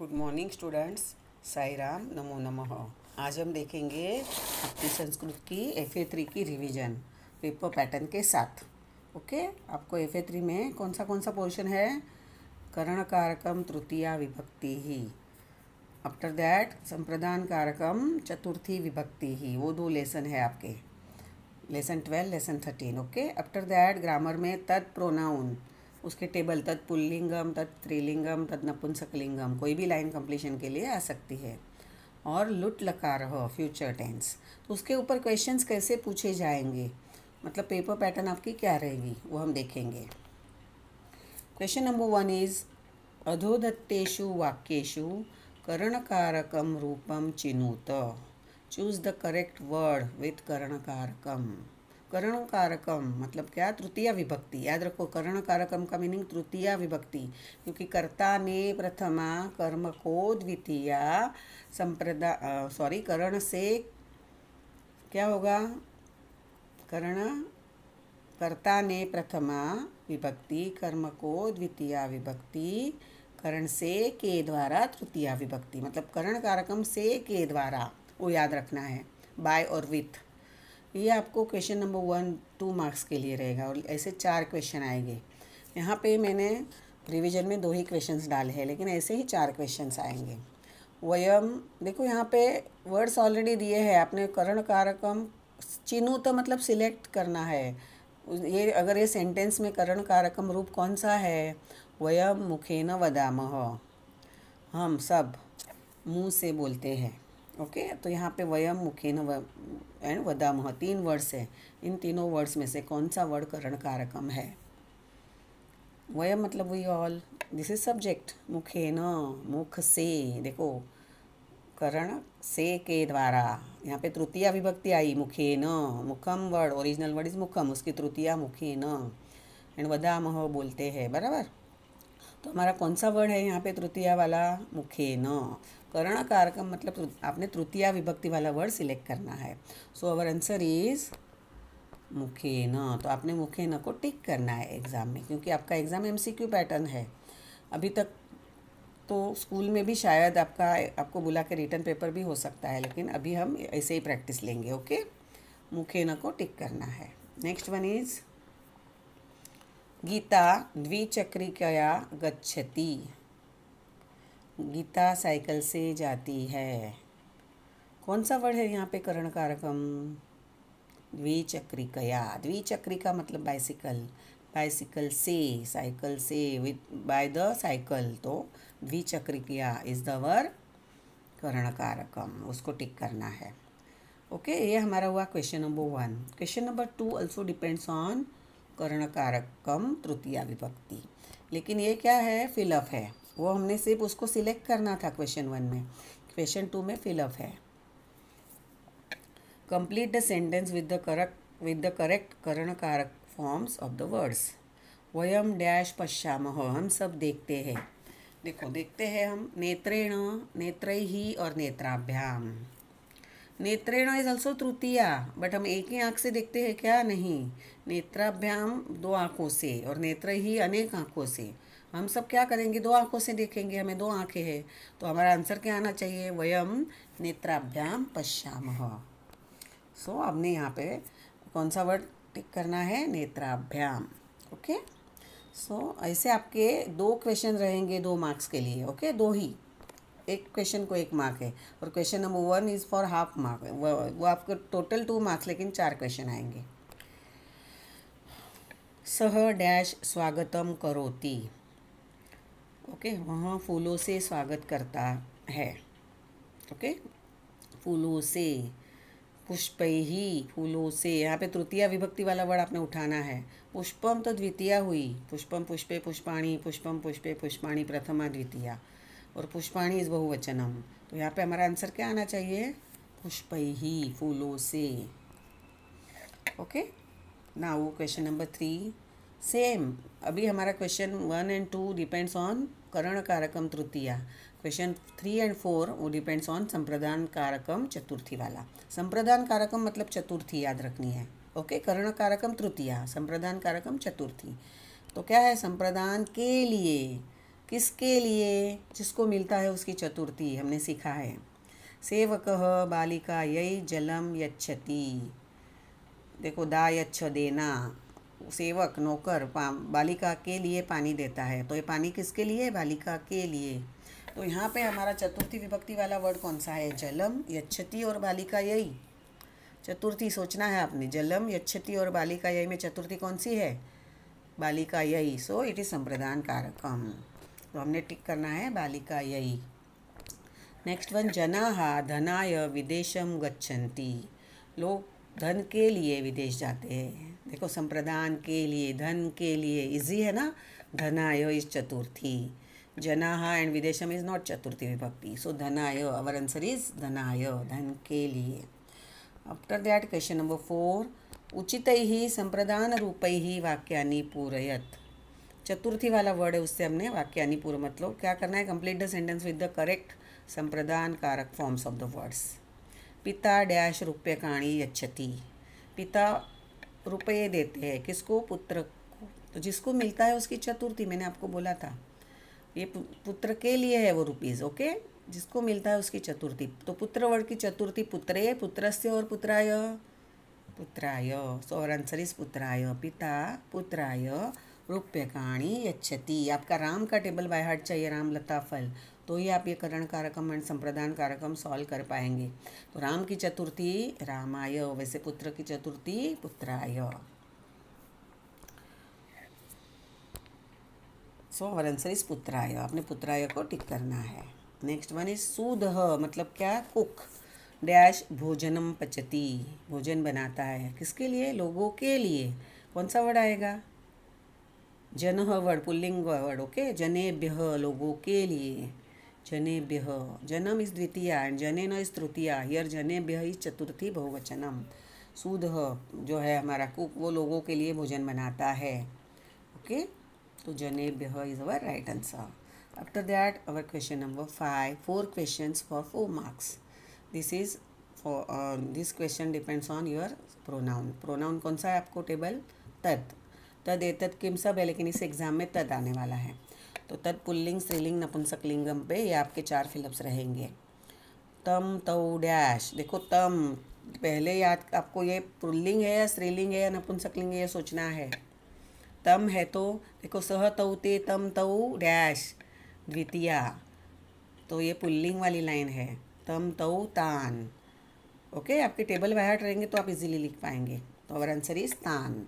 Good morning students Sai Ram नमो नमः आज हम देखेंगे अपनी संस्कृत की एफ ए थ्री की रिवीजन पेपर पैटर्न के साथ ओके आपको एफ ए थ्री में कौन सा कौन सा पोर्शन है करण कारकम तृतीया विभक्ति ही आफ्टर दैट संप्रदान कारकम चतुर्थी विभक्ति ही वो दो लेसन है आपके lesson twelve lesson thirteen okay after that grammar में तत् प्रोनाउन उसके टेबल तत् पुल्लिंगम तत् त्रिलिंगम तत् नपुंसकलिंगम कोई भी लाइन कंप्लीशन के लिए आ सकती है और लुट लकार हो फ्यूचर टेंस तो उसके ऊपर क्वेश्चंस कैसे पूछे जाएंगे मतलब पेपर पैटर्न आपकी क्या रहेगी वो हम देखेंगे क्वेश्चन नंबर वन इज अधोदत्तेषु वाक्येषु कर्णकारकम रूपम चिनुत choose the correct word with कर्णकारकम कर्ण कारकम मतलब क्या तृतीय विभक्ति याद रखो कर्ण कारकम का मीनिंग तृतीय विभक्ति क्योंकि कर्ता ने प्रथमा कर्म को द्वितीया संप्रदा सॉरी करण से क्या होगा कर्ण कर्ता ने प्रथमा विभक्ति कर्म को द्वितीय विभक्ति करण से के द्वारा तृतीया विभक्ति मतलब करण कारकम से के द्वारा वो याद रखना है बाय और विथ ये आपको question number one two marks के लिए रहेगा और ऐसे चार क्वेश्चन आएंगे यहाँ पे मैंने रिवीजन में दो ही क्वेश्चंस डाले हैं लेकिन ऐसे ही चार क्वेश्चंस आएंगे वयम देखो यहाँ पे वर्ड्स ऑलरेडी दिए हैं आपने करण कारकम चिन्हू तो मतलब सिलेक्ट करना है ये अगर ये सेंटेंस में करण कारकम रूप कौन सा है वयम मुखे न वदाम हम सब मुँह से बोलते हैं ओके तो यहाँ पे वयम मुखेन एंड मह हाँ, तीन वर्ड्स है इन तीनों वर्ड्स में से कौन सा वर्ड करण कारकम है वयम मतलब we all this is subject मुखेन मुख से देखो करण से के द्वारा यहाँ पे तृतीय विभक्ति आई मुखेन मुखम वर्ड ओरिजिनल वर्ड इज मुखम उसकी तृतीय मुखेन एंड वदामह हाँ, बोलते हैं बराबर तो हमारा कौन सा वर्ड है यहाँ पे तृतीया वाला मुखेन करण का मतलब आपने तृतीय विभक्ति वाला वर्ड सिलेक्ट करना है सो अवर आंसर इज़ मुखे न तो आपने मुखे न को टिक करना है एग्ज़ाम में क्योंकि आपका एग्ज़ाम एमसीक्यू पैटर्न है अभी तक तो स्कूल में भी शायद आपका आपको बुला के रिटर्न पेपर भी हो सकता है लेकिन अभी हम ऐसे ही प्रैक्टिस लेंगे ओके मुखे न को टिक करना है नेक्स्ट वन इज गीता द्विचक्रिकया गच्छति गीता साइकिल से जाती है कौन सा वर्ड है यहाँ पे करण कारकम द्विचक्रिकया द्विचक्रिका मतलब बाइसिकल बाइसिकल से साइकिल से विथ बाय द साइकिल तो द्विचक्रिकया इज़ द वर करण कारकम उसको टिक करना है ओके okay, ये हमारा हुआ question number one question number two also depends on कर्ण कारकम तृतीया विभक्ति लेकिन ये क्या है फिलअप है वो हमने सिर्फ उसको सिलेक्ट करना था क्वेश्चन वन में क्वेश्चन टू में फिलअप है complete the sentence with the correct with the correct कर्णकारक फॉर्म्स ऑफ द वर्ड्स वयम डैश पश्चाम हम सब देखते हैं देखो देखते हैं हम नेत्रेण नेत्र ही और नेत्राभ्याम नेत्रेण इज ऑल्सो तृतीया बट हम एक ही आँख से देखते हैं क्या नहीं नेत्राभ्याम दो आँखों से और नेत्र ही अनेक आँखों से हम सब क्या करेंगे दो आंखों से देखेंगे हमें दो आंखें हैं तो हमारा आंसर क्या आना चाहिए वयम नेत्राभ्याम पश्याम सो so, आपने यहाँ पे कौन सा वर्ड टिक करना है नेत्राभ्याम ओके सो so, ऐसे आपके दो क्वेश्चन रहेंगे दो मार्क्स के लिए ओके okay? दो ही एक क्वेश्चन को एक मार्क है और question number one is for half mark वो, वो आपको टोटल टू मार्क्स लेकिन चार क्वेश्चन आएंगे सह डैश स्वागतम करोती ओके वहाँ फूलों से स्वागत करता है ओके फूलों से पुष्प ही फूलों से यहाँ पे तृतीय विभक्ति वाला वर्ड आपने उठाना है पुष्पम तो द्वितीय हुई पुष्पम पुष्पे पुष्पाणी पुष्पम पुष्पे पुष्पाणी प्रथमा द्वितीय और पुष्पाणी इस बहुवचनम तो यहाँ पे हमारा आंसर क्या आना चाहिए पुष्प ही फूलों से okay now question number three same अभी हमारा question one and two depends on करण कारकम तृतीया क्वेश्चन थ्री एंड फोर वो डिपेंड्स ऑन संप्रदान कारकम चतुर्थी वाला संप्रदान कारकम मतलब चतुर्थी याद रखनी है ओके कर्ण कारकम तृतीया संप्रदान कारकम चतुर्थी तो क्या है संप्रदान के लिए किसके लिए जिसको मिलता है उसकी चतुर्थी हमने सीखा है सेवक बालिका यही जलम यच्छति देखो दा यच्छ देना सेवक नौकर बालिका के लिए पानी देता है तो ये पानी किसके लिए बालिका के लिए तो यहाँ पे हमारा चतुर्थी विभक्ति वाला वर्ड कौन सा है जलम यक्षति और बालिका यही चतुर्थी सोचना है आपने जलम यक्षति और बालिका यही में चतुर्थी कौन सी है बालिका यही सो इट इज़ संप्रदान कारकम तो हमने टिक करना है बालिका यही नेक्स्ट वन जना धनाय विदेशम गच्छन्ति लोग धन के लिए विदेश जाते हैं देखो संप्रदान के लिए धन के लिए इजी है ना धनायो इज चतुर्थी जनाहा एंड विदेशम इज नॉट चतुर्थी विभक्ति सो धनायो अवर आंसर इज धनायो धन के लिए after that question number four उचित ही संप्रदान रूप ही वाक्यानी पूरयत चतुर्थी वाला वर्ड है उससे हमने वाक्यानी पूर्व मतलब क्या करना है complete the sentence with the correct संप्रदान कारक फॉर्म्स ऑफ द वर्ड्स पिता डैश रूप्यकाणी यछति पिता रुपये देते हैं किसको पुत्र तो जिसको मिलता है उसकी चतुर्थी मैंने आपको बोला था ये पुत्र के लिए है वो रुपीज़ ओके जिसको मिलता है उसकी चतुर्थी तो पुत्र वर्ग की चतुर्थी पुत्रे पुत्रस्य और पुत्राय पुत्राय सो और आंसर इज पुत्राय पिता पुत्राय रूप्यकाणी यछति आपका राम का टेबल बाय हार्ट चाहिए राम लता फल तो ही आप ये करण कार्यक्रम एंड संप्रदान कार्यक्रम सॉल्व कर पाएंगे तो राम की चतुर्थी रामाय वैसे पुत्र की चतुर्थी पुत्राय सो आवर आंसर इज पुत्राय आपने पुत्राय को टिक करना है नेक्स्ट वन इज सूदह मतलब क्या कुक डैश भोजनम पचती भोजन बनाता है किसके लिए लोगों के लिए कौन सा वर्ड आएगा जनह वर्ड पुल्लिंग वर्ड ओके जनेभ्य लोगों के लिए जनेभ्य जनम इज द्वितीया एंड जनेन इज तृतीया हियर जनेभ्य इज चतुर्थी बहुवचनम सूद जो है हमारा कुक वो लोगों के लिए भोजन बनाता है ओके तो जनेभ्य is our right answer after that our question number five four question for four marks this is this question depends on your pronoun pronoun कौन सा है आपको टेबल तत् तद ए किम सब है लेकिन इस एग्ज़ाम में तद आने वाला है तो पुल्लिंग स्त्रीलिंग लिंगम पे ये आपके चार फिलअप्स रहेंगे तम तव डैश देखो तम पहले याद आपको ये पुल्लिंग है या स्त्रीलिंग है या नपुंसकलिंग है ये सोचना है तम है तो देखो सह तव ते तम तव डैश द्वितीया तो ये पुल्लिंग वाली लाइन है तम तव तान ओके आपके टेबल बाहर रहेंगे तो आप इजीली लिख पाएंगे तो अवर आंसर इज तान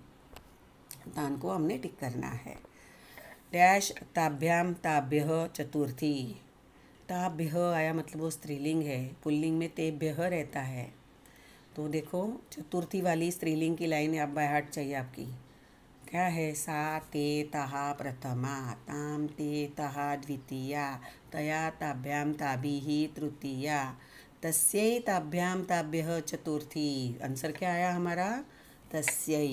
तान को हमने टिक करना है डैश ताभ्याम ताभ्य चतुर्थी ताभ्य आया मतलब वो स्त्रीलिंग है पुल्लिंग में तेभ्य रहता है तो देखो चतुर्थी वाली स्त्रीलिंग की लाइन आप बाय हार्ट चाहिए आपकी क्या है सा ते तहा प्रथमा ताम ते तहा द्वितीया तया ताभ्याम ताभि तृतीया तस्यै ताभ्याम ताभ्य चतुर्थी आंसर क्या आया हमारा तस्यै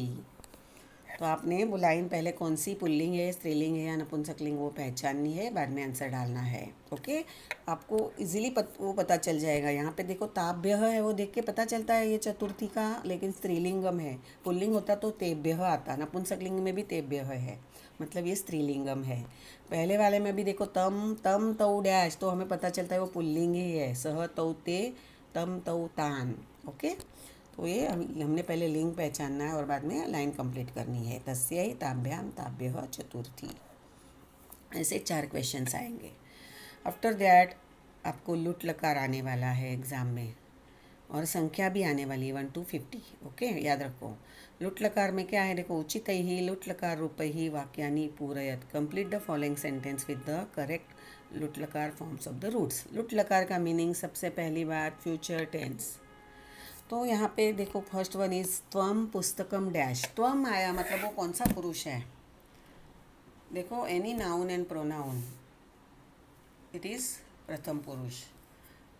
तो आपने बुलाइन पहले कौन सी पुल्लिंग है स्त्रीलिंग है या नपुंसकलिंग वो पहचाननी है बाद में आंसर डालना है ओके आपको इजीली पत, वो पता चल जाएगा यहाँ पे देखो ताभ्य है वो देख के पता चलता है ये चतुर्थी का लेकिन स्त्रीलिंगम है पुल्लिंग होता तो तेभ्य आता नपुंसकलिंग में भी तेभ्य है मतलब ये स्त्रीलिंगम है पहले वाले में भी देखो तम तम तऊ डैश तो हमें पता चलता है वो पुल्लिंग ही है सह तऊ ते तम तऊ तान ओके तो ये हम हमने पहले लिंग पहचानना है और बाद में लाइन कंप्लीट करनी है तस्य ही ताभ्याम ताभ्य चतुर्थी ऐसे चार क्वेश्चन आएंगे आफ्टर दैट आपको लुट लकार आने वाला है एग्ज़ाम में और संख्या भी आने वाली है वन टू फिफ्टी ओके याद रखो लुट लकार में क्या है देखो उचित ही लुट लकार रूप ही वाक्यानी पूरयत complete the following sentence with the correct लुट लकार फॉर्म्स ऑफ द रूट्स लुट लकार का मीनिंग सबसे पहली बात फ्यूचर टेंस तो यहाँ पे देखो फर्स्ट वन इज त्वम पुस्तकम डैश त्वम आया मतलब वो कौन सा पुरुष है देखो any noun and pronoun it is प्रथम पुरुष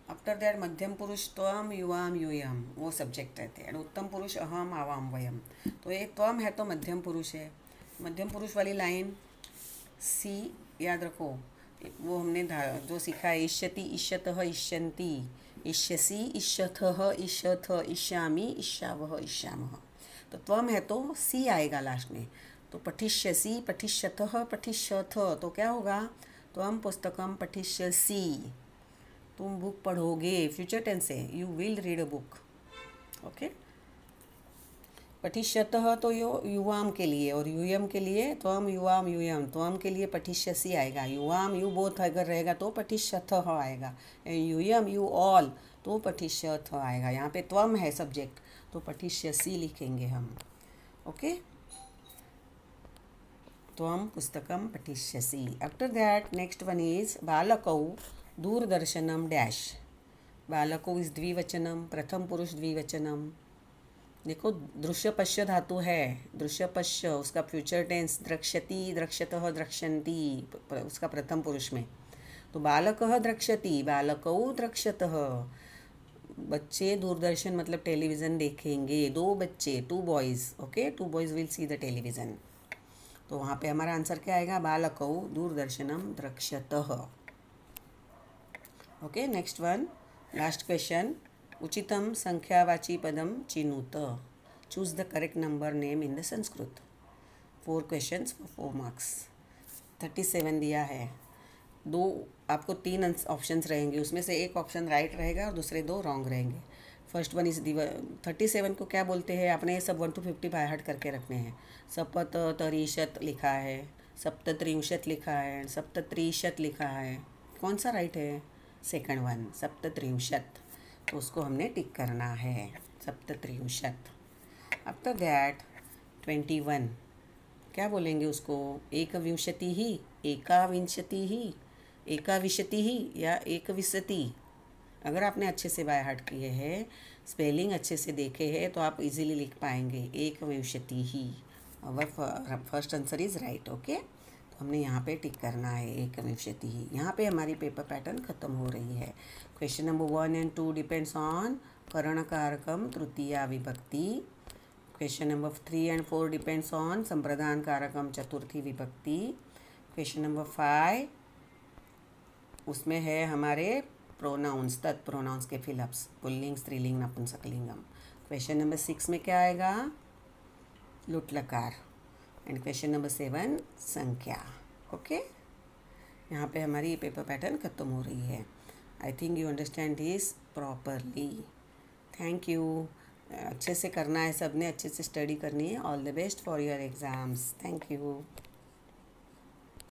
आफ्टर दैट मध्यम पुरुष त्वम युवाम यूयम वो सब्जेक्ट रहते हैं उत्तम पुरुष अहम आवाम वयम तो ये त्वम है तो मध्यम पुरुष है मध्यम पुरुष वाली लाइन सी याद रखो वो हमने जो सीखा है इष्यति इष्यत इष्यंती इश्यसी इष्यथ इष्यथ इष्यामी इष्यावह इष्याम तो त्वम है तो सी आएगा लास्ट में तो पठिष्यसी पठिष्यथ पठिष्यथ तो क्या होगा त्वम पुस्तकम पठिष्यसी तुम बुक पढ़ोगे फ्यूचर टेंस है you will read a book okay पठिष्यत तो यो युवाम के लिए और यूएम के लिए हम युवाम यूएम हम के लिए पठिष्यसी आएगा युवाम यू बोथ अगर रहेगा तो पठिष्यत आएगा एंड यूएम यू ऑल तो पठिष्यत आएगा यहाँ पे त्वम है सब्जेक्ट तो पठिष्यसी लिखेंगे हम ओके त्वम पुस्तकम पठिष्यसी after that next one is बालकौ दूरदर्शनम डैश बालकौ इज द्विवचनम प्रथम पुरुष द्विवचनम देखो दृश्यपश्य धातु है दृश्यपश्य उसका फ्यूचर टेंस द्रक्ष्यति द्रक्षत द्रक्षंती उसका प्रथम पुरुष में तो बालक द्रक्षति बालकौ द्रक्षत बच्चे दूरदर्शन मतलब टेलीविज़न देखेंगे दो बच्चे two boys okay two boys will see the television तो वहाँ पे हमारा आंसर क्या आएगा बालकौ दूरदर्शनम द्रक्षत okay next one last question उचितम संख्यावाची पदम चिनुत choose the correct number name in the Sanskrit four question for four marks thirty seven दिया है दो आपको तीन ऑप्शंस रहेंगे उसमें से एक ऑप्शन राइट रहेगा और दूसरे दो रॉन्ग रहेंगे फर्स्ट वन इज दिव थर्टी सेवन को क्या बोलते हैं आपने ये सब वन टू फिफ्टी बाय हट करके रखने हैं सपत तरीशत लिखा है सप्तत्रिंशत लिखा है सप्तत्रिशत लिखा है कौन सा राइट है सेकंड वन सप्तत्रिंशत उसको हमने टिक करना है सप्त अब तो दैट ट्वेंटी वन क्या बोलेंगे उसको एक विंशति ही एकाविंशति ही एकाविशति ही या एकविशति अगर आपने अच्छे से बाय हार्ट किए हैं स्पेलिंग अच्छे से देखे हैं तो आप इजीली लिख पाएंगे एक विंशति ही our first answer is right okay हमने यहाँ पे टिक करना है एक विंशति ही यहाँ पे हमारी पेपर पैटर्न खत्म हो रही है question number one and two depends on करण कारकम तृतीया विभक्ति question number three and four depends on संप्रदान कारकम चतुर्थी विभक्ति क्वेश्चन नंबर फाइव उसमें है हमारे प्रोनाउंस तत् प्रोनाउंस के फिलअप्स पुल्लिंग स्त्रीलिंग नपुंसकलिंगम क्वेश्चन नंबर सिक्स में क्या आएगा लुटलकार एंड क्वेश्चन नंबर सेवन संख्या ओके यहाँ पे हमारी पेपर पैटर्न ख़त्म हो रही है I think you understand this properly thank you अच्छे से करना है सबने अच्छे से स्टडी करनी है all the best for your exams thank you